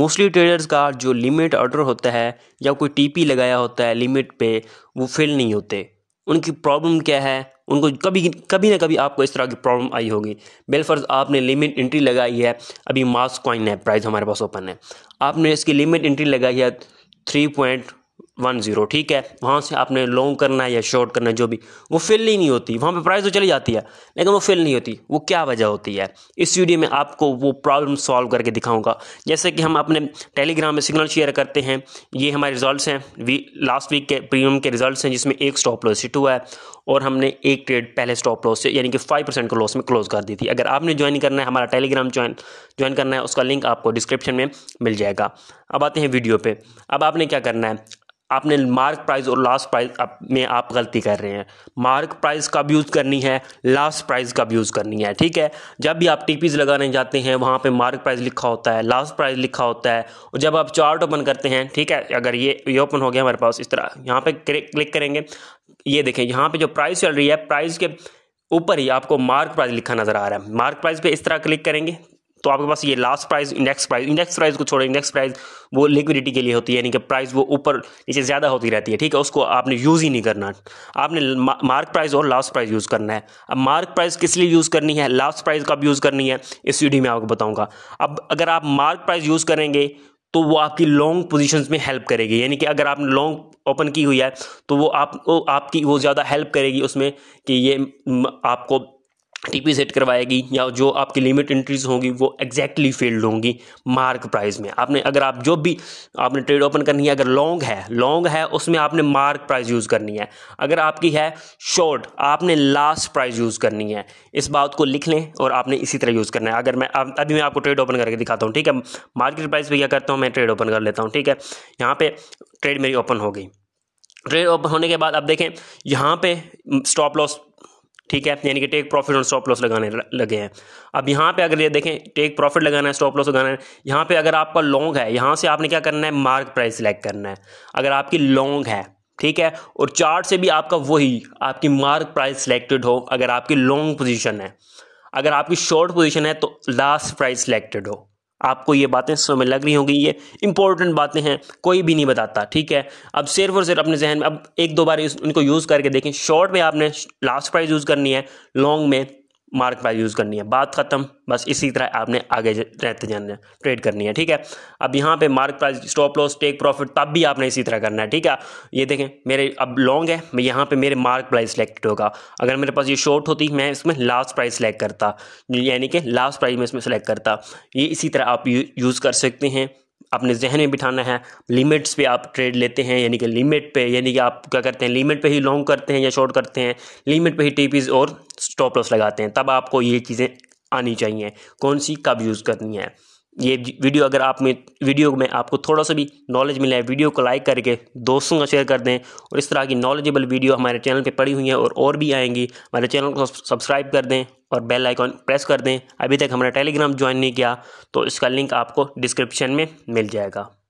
mostly traders का जो limit order होता है या कोई टीपी लगाया होता है लिमिट पे वो फेल नहीं होते उनकी प्रॉब्लम क्या है उनको कभी कभी ना कभी आपको इस तरह की प्रॉब्लम आई होगी बेलफर्ज आपने लिमिट एंट्री लगाई है अभी मास कॉइन है प्राइस हमारे पास ओपन है आपने इसकी लिमिट एंट्री लगाई है थ्री पॉइंट वन जीरो ठीक है वहाँ से आपने लॉन्ग करना है या शॉर्ट करना है जो भी वो फिल ही नहीं होती वहाँ पे प्राइस तो चली जाती है लेकिन वो फिल नहीं होती वो क्या वजह होती है इस वीडियो में आपको वो प्रॉब्लम सॉल्व करके दिखाऊंगा जैसे कि हम अपने टेलीग्राम में सिग्नल शेयर करते हैं ये हमारे रिजल्ट हैं वी लास्ट वीक के प्रीमियम के रिजल्ट हैं जिसमें एक स्टॉप लॉस हिट हुआ है और हमने एक ट्रेड पहले स्टॉप लॉस से यानी कि फाइव परसेंट को लॉस में क्लोज कर दी थी अगर आपने ज्वाइन करना है हमारा टेलीग्राम ज्वाइन ज्वाइन करना है उसका लिंक आपको डिस्क्रिप्शन में मिल जाएगा अब आते हैं वीडियो पे अब आपने क्या करना है आपने मार्क प्राइस और लास्ट प्राइस आप में आप गलती कर रहे हैं मार्क प्राइस कब यूज़ करनी है लास्ट प्राइस कब यूज़ करनी है ठीक है जब भी आप टीपीज लगाने जाते हैं वहाँ पे मार्क प्राइस लिखा होता है लास्ट प्राइस लिखा होता है और जब आप चार्ट ओपन करते हैं ठीक है अगर ये ये ओपन हो गया हमारे पास इस तरह यहाँ पर क्लिक करेंगे ये देखें यहाँ पर जो प्राइस चल रही है प्राइस के ऊपर ही आपको मार्क प्राइस लिखा नज़र आ रहा है मार्क प्राइस पे इस तरह क्लिक करेंगे तो आपके पास ये last price index price index price को छोड़ो इंडेक्स प्राइस वो लिक्विडिटी के लिए होती है यानी कि प्राइस वो ऊपर नीचे ज़्यादा होती रहती है ठीक है उसको आपने यूज़ ही नहीं करना आपने मार्क प्राइस और लास्ट प्राइस यूज़ करना है अब मार्क प्राइस किस लिए यूज़ करनी है लास्ट प्राइस कब यूज़ करनी है इस वीडियो में आपको बताऊँगा अब अगर आप मार्क प्राइस यूज़ करेंगे तो वो आपकी लॉन्ग पोजीशंस में हेल्प करेगी यानी कि अगर आपने लॉन्ग ओपन की हुई है तो वो आप वो आपकी वो ज़्यादा हेल्प करेगी उसमें कि ये आपको टीपी सेट करवाएगी या जो आपकी लिमिट एंट्रीज होंगी वो एग्जैक्टली फील्ड होंगी मार्क प्राइस में आपने अगर आप जो भी आपने ट्रेड ओपन करनी है अगर लॉन्ग है लॉन्ग है उसमें आपने मार्क प्राइस यूज़ करनी है अगर आपकी है शॉर्ट आपने लास्ट प्राइस यूज़ करनी है इस बात को लिख लें और आपने इसी तरह यूज़ करना है अगर मैं अभी मैं आपको ट्रेड ओपन करके दिखाता हूँ ठीक है मार्केट प्राइस पर क्या करता हूँ मैं ट्रेड ओपन कर लेता हूँ ठीक है यहाँ पर ट्रेड मेरी ओपन हो गई ट्रेड ओपन होने के बाद अब देखें यहाँ पे स्टॉप लॉस ठीक है यानी कि टेक प्रॉफिट और स्टॉप लॉस लगाने लगे हैं अब यहाँ पे अगर ये देखें टेक प्रॉफिट लगाना है स्टॉप लॉस लगाना है यहाँ पे अगर आपका लॉन्ग है यहाँ से आपने क्या करना है मार्क प्राइस सिलेक्ट करना है अगर आपकी लॉन्ग है ठीक है और चार्ट से भी आपका वही आपकी मार्क प्राइस सिलेक्टेड हो अगर आपकी लॉन्ग पोजिशन है अगर आपकी शॉर्ट पोजिशन है तो लास्ट प्राइस सिलेक्टेड हो आपको ये बातें समझ लग रही होंगी ये इंपॉर्टेंट बातें हैं कोई भी नहीं बताता ठीक है अब सिर्फ और सिर्फ अपने जहन में अब एक दो बार इनको यूज़ करके देखें शॉर्ट में आपने लास्ट प्राइस यूज़ करनी है लॉन्ग में मार्क प्राइस यूज़ करनी है बात ख़त्म बस इसी तरह आपने आगे रहते जाना ट्रेड करनी है ठीक है अब यहाँ पे mark price stop loss take profit तब भी आपने इसी तरह करना है ठीक है ये देखें मेरे अब लॉन्ग है मैं यहाँ पे मेरे मार्क प्राइस सेलेक्ट होगा अगर मेरे पास ये शॉर्ट होती मैं इसमें लास्ट प्राइस सेलेक्ट करता यानी कि लास्ट प्राइस में इसमें सेलेक्ट करता ये इसी तरह आप यूज़ कर सकते हैं अपने जहन में बिठाना है लिमिट्स पे आप ट्रेड लेते हैं यानी कि लिमिट पे यानी कि आप क्या करते हैं लिमिट पे ही लॉन्ग करते हैं या शॉर्ट करते हैं लिमिट पे ही टीपीज और स्टॉप लॉस लगाते हैं तब आपको ये चीज़ें आनी चाहिए कौन सी कब यूज़ करनी है ये वीडियो अगर आप में वीडियो में आपको थोड़ा सा भी नॉलेज मिला है वीडियो को लाइक करके दोस्तों का शेयर कर दें और इस तरह की नॉलेजेबल वीडियो हमारे चैनल पे पड़ी हुई हैं और और भी आएंगी हमारे चैनल को सब्सक्राइब कर दें और बेल आइकॉन प्रेस कर दें अभी तक हमारा टेलीग्राम ज्वाइन नहीं किया तो इसका लिंक आपको डिस्क्रिप्शन में मिल जाएगा